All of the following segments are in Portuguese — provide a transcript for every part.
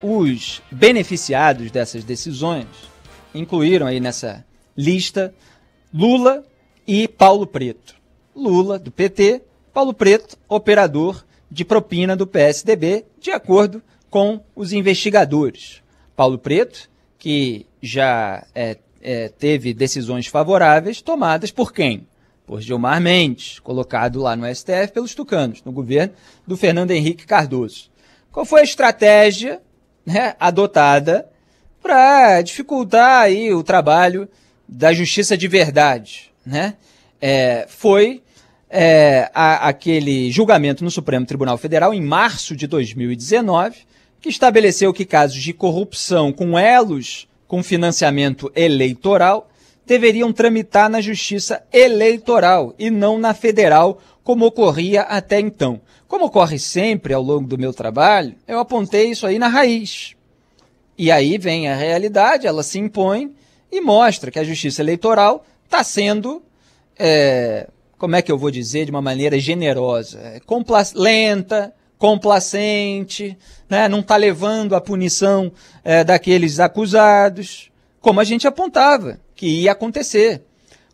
Os beneficiados dessas decisões incluíram aí nessa lista Lula e Paulo Preto. Lula, do PT, Paulo Preto, operador de propina do PSDB, de acordo com os investigadores. Paulo Preto, que já é, é, teve decisões favoráveis tomadas por quem? Por Gilmar Mendes, colocado lá no STF pelos tucanos, no governo do Fernando Henrique Cardoso. Qual foi a estratégia né, adotada para dificultar aí o trabalho da justiça de verdade, né? É, foi é, a, aquele julgamento no Supremo Tribunal Federal em março de 2019 que estabeleceu que casos de corrupção com elos com financiamento eleitoral deveriam tramitar na Justiça Eleitoral e não na Federal como ocorria até então. Como ocorre sempre ao longo do meu trabalho, eu apontei isso aí na raiz. E aí vem a realidade, ela se impõe e mostra que a justiça eleitoral está sendo, é, como é que eu vou dizer de uma maneira generosa, é, lenta, complacente, né? não está levando a punição é, daqueles acusados, como a gente apontava que ia acontecer.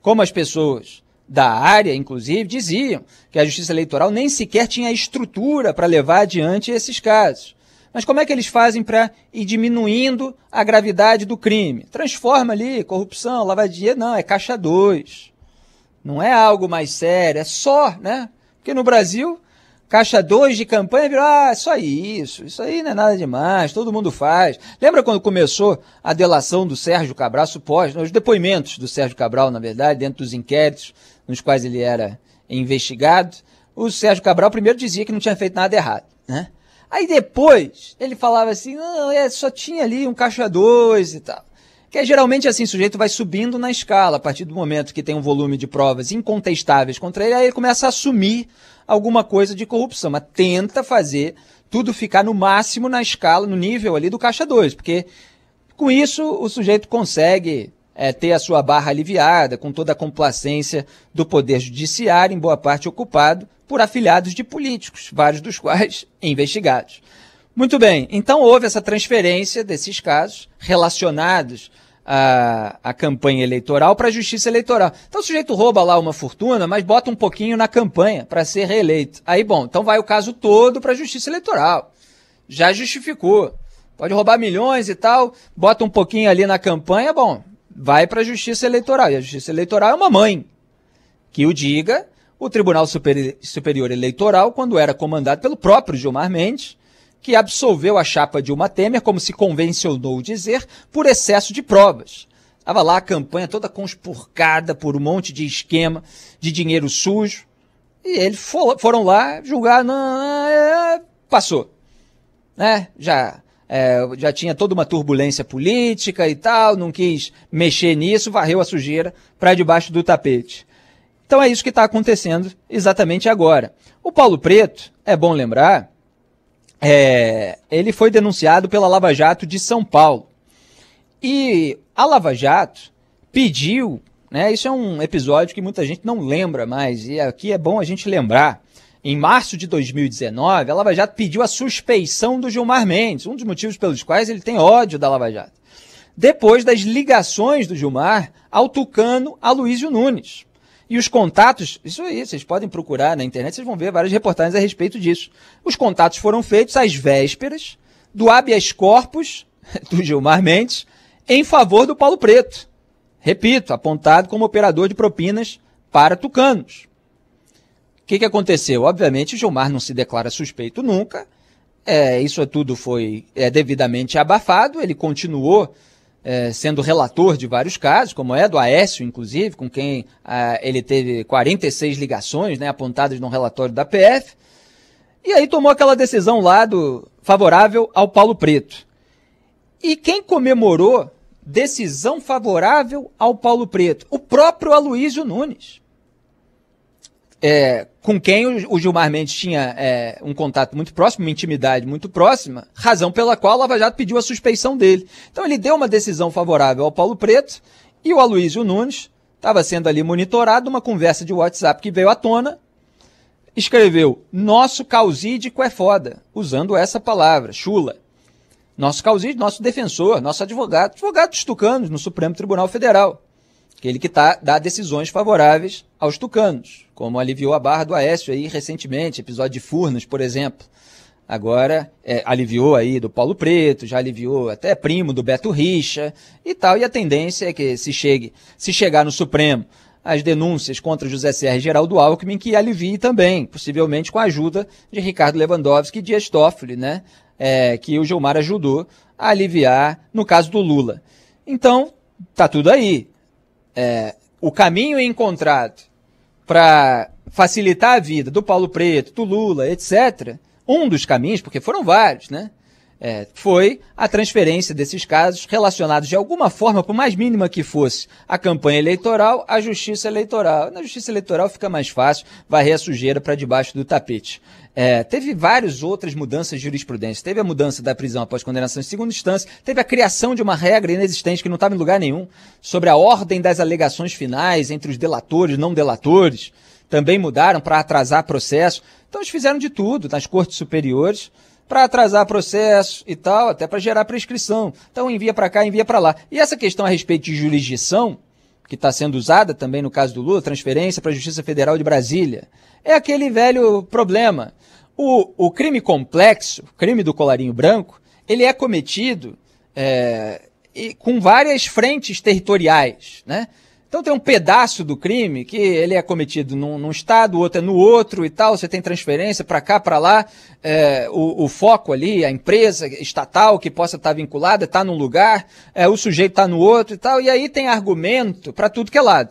Como as pessoas da área, inclusive, diziam que a Justiça Eleitoral nem sequer tinha estrutura para levar adiante esses casos. Mas como é que eles fazem para ir diminuindo a gravidade do crime? Transforma ali corrupção, lavadia, não, é caixa 2. Não é algo mais sério, é só, né? Porque no Brasil Caixa 2 de campanha virou, ah, é só isso, isso aí não é nada demais, todo mundo faz. Lembra quando começou a delação do Sérgio Cabral, suposto, os depoimentos do Sérgio Cabral, na verdade, dentro dos inquéritos nos quais ele era investigado? O Sérgio Cabral primeiro dizia que não tinha feito nada errado, né? Aí depois ele falava assim, não, é, só tinha ali um caixa 2 e tal. Que é geralmente assim, o sujeito vai subindo na escala, a partir do momento que tem um volume de provas incontestáveis contra ele, aí ele começa a assumir alguma coisa de corrupção, mas tenta fazer tudo ficar no máximo na escala, no nível ali do caixa 2, porque com isso o sujeito consegue é, ter a sua barra aliviada, com toda a complacência do poder judiciário, em boa parte ocupado por afiliados de políticos, vários dos quais investigados. Muito bem, então houve essa transferência desses casos relacionados a, a campanha eleitoral para a justiça eleitoral. Então o sujeito rouba lá uma fortuna, mas bota um pouquinho na campanha para ser reeleito. Aí, bom, então vai o caso todo para a justiça eleitoral. Já justificou. Pode roubar milhões e tal, bota um pouquinho ali na campanha, bom, vai para a justiça eleitoral. E a justiça eleitoral é uma mãe que o diga. O Tribunal Superior Eleitoral, quando era comandado pelo próprio Gilmar Mendes, que absolveu a chapa Dilma Temer, como se convencionou dizer, por excesso de provas. Estava lá a campanha toda conspurcada por um monte de esquema de dinheiro sujo. E eles foram lá julgar, não, é, é, passou. Né? Já, é, já tinha toda uma turbulência política e tal, não quis mexer nisso, varreu a sujeira para debaixo do tapete. Então é isso que está acontecendo exatamente agora. O Paulo Preto, é bom lembrar, é, ele foi denunciado pela Lava Jato de São Paulo. E a Lava Jato pediu, né, isso é um episódio que muita gente não lembra mais, e aqui é bom a gente lembrar. Em março de 2019, a Lava Jato pediu a suspeição do Gilmar Mendes, um dos motivos pelos quais ele tem ódio da Lava Jato. Depois das ligações do Gilmar ao tucano Aloysio Nunes. E os contatos, isso aí, vocês podem procurar na internet, vocês vão ver várias reportagens a respeito disso. Os contatos foram feitos às vésperas do habeas corpus do Gilmar Mendes em favor do Paulo Preto. Repito, apontado como operador de propinas para tucanos. O que, que aconteceu? Obviamente, o Gilmar não se declara suspeito nunca. É, isso tudo foi é, devidamente abafado. Ele continuou é, sendo relator de vários casos, como é do Aécio, inclusive, com quem ah, ele teve 46 ligações né, apontadas no relatório da PF. E aí tomou aquela decisão lá do favorável ao Paulo Preto. E quem comemorou decisão favorável ao Paulo Preto? O próprio Aloísio Nunes é, com quem o Gilmar Mendes tinha é, um contato muito próximo, uma intimidade muito próxima, razão pela qual a Lava Jato pediu a suspeição dele. Então ele deu uma decisão favorável ao Paulo Preto e o Aloysio Nunes estava sendo ali monitorado uma conversa de WhatsApp que veio à tona, escreveu nosso causídico é foda, usando essa palavra, chula. Nosso causídico, nosso defensor, nosso advogado, advogado estucando no Supremo Tribunal Federal aquele que tá, dá decisões favoráveis aos tucanos, como aliviou a barra do Aécio aí recentemente, episódio de Furnas, por exemplo. Agora é, aliviou aí do Paulo Preto, já aliviou até primo do Beto Richa e tal. E a tendência é que se chegue, se chegar no Supremo as denúncias contra José Serra e Geraldo Alckmin, que alivie também, possivelmente com a ajuda de Ricardo Lewandowski e Dias Toffoli, né? É, que o Gilmar ajudou a aliviar no caso do Lula. Então, tá tudo aí é, o caminho encontrado para facilitar a vida do Paulo Preto, do Lula, etc., um dos caminhos, porque foram vários, né? é, foi a transferência desses casos relacionados de alguma forma, por mais mínima que fosse, à campanha eleitoral, à justiça eleitoral. Na justiça eleitoral fica mais fácil varrer a sujeira para debaixo do tapete. É, teve várias outras mudanças de jurisprudência. Teve a mudança da prisão após condenação em segunda instância, teve a criação de uma regra inexistente que não estava em lugar nenhum sobre a ordem das alegações finais entre os delatores e não delatores. Também mudaram para atrasar processo. Então eles fizeram de tudo nas cortes superiores para atrasar processo e tal, até para gerar prescrição. Então envia para cá, envia para lá. E essa questão a respeito de jurisdição, que está sendo usada também no caso do Lula, transferência para a Justiça Federal de Brasília, é aquele velho problema. O, o crime complexo, o crime do colarinho branco, ele é cometido é, com várias frentes territoriais, né? Então tem um pedaço do crime que ele é cometido num, num estado, o outro é no outro e tal, você tem transferência para cá, para lá, é, o, o, foco ali, a empresa estatal que possa estar tá vinculada, está num lugar, é, o sujeito está no outro e tal, e aí tem argumento para tudo que é lado.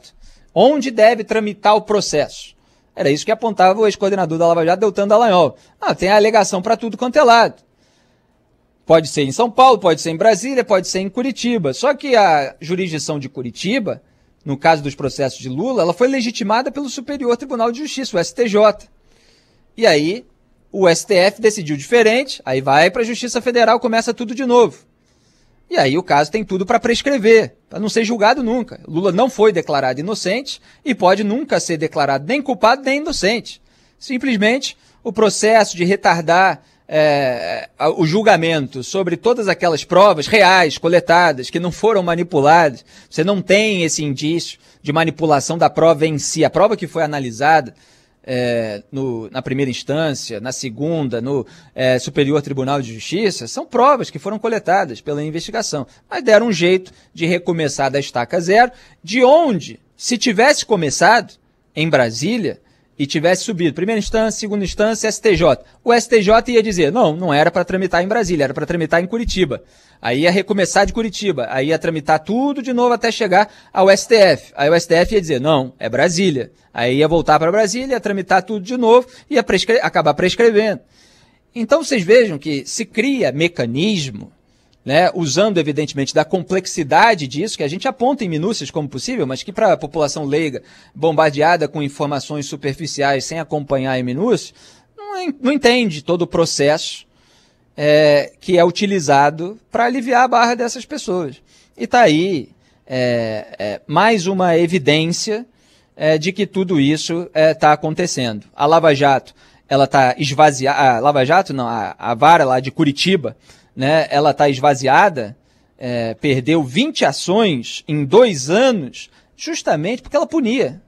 Onde deve tramitar o processo? Era isso que apontava o ex-coordenador da Lava Jato, Deltan Dallagnol. Ah, tem alegação para tudo quanto é lado. Pode ser em São Paulo, pode ser em Brasília, pode ser em Curitiba. Só que a jurisdição de Curitiba no caso dos processos de Lula, ela foi legitimada pelo Superior Tribunal de Justiça, o STJ. E aí o STF decidiu diferente, aí vai para a Justiça Federal, começa tudo de novo. E aí o caso tem tudo para prescrever, para não ser julgado nunca. Lula não foi declarado inocente e pode nunca ser declarado nem culpado nem inocente. Simplesmente o processo de retardar é, o julgamento sobre todas aquelas provas reais, coletadas, que não foram manipuladas, você não tem esse indício de manipulação da prova em si. A prova que foi analisada é, no, na primeira instância, na segunda, no é, Superior Tribunal de Justiça, são provas que foram coletadas pela investigação. Mas deram um jeito de recomeçar da estaca zero, de onde, se tivesse começado em Brasília, e tivesse subido primeira instância, segunda instância, STJ, o STJ ia dizer: não, não era para tramitar em Brasília, era para tramitar em Curitiba. Aí ia recomeçar de Curitiba, aí ia tramitar tudo de novo até chegar ao STF. Aí o STF ia dizer: não, é Brasília. Aí ia voltar para Brasília, ia tramitar tudo de novo, ia prescre acabar prescrevendo. Então vocês vejam que se cria mecanismo né, usando evidentemente da complexidade disso, que a gente aponta em minúcias como possível, mas que para a população leiga, bombardeada com informações superficiais sem acompanhar em minúcias, não, entende todo o processo é, que é utilizado para aliviar a barra dessas pessoas. E está aí é, é, mais uma evidência é, de que tudo isso está é, acontecendo. A Lava Jato, ela está esvaziada. A Lava Jato, não, a, a vara lá de Curitiba né, ela está esvaziada, é, perdeu 20 ações em dois anos, justamente porque ela punia.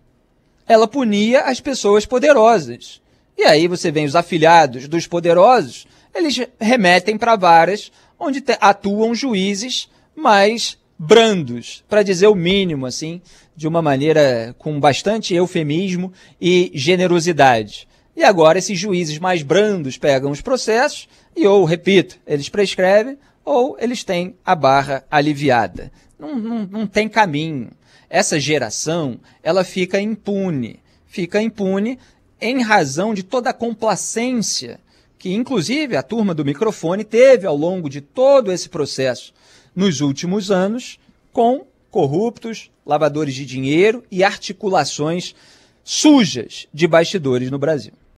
Ela punia as pessoas poderosas. E aí você vê os afiliados dos poderosos, eles remetem para varas onde atuam juízes mais brandos, para dizer o mínimo, assim, de uma maneira com bastante eufemismo e generosidade. E agora esses juízes mais brandos pegam os processos e ou, repito, eles prescrevem ou eles têm a barra aliviada. Não, não, não tem caminho. Essa geração, ela fica impune. Fica impune em razão de toda a complacência que, inclusive, a turma do microfone teve ao longo de todo esse processo nos últimos anos com corruptos, lavadores de dinheiro e articulações sujas de bastidores no Brasil.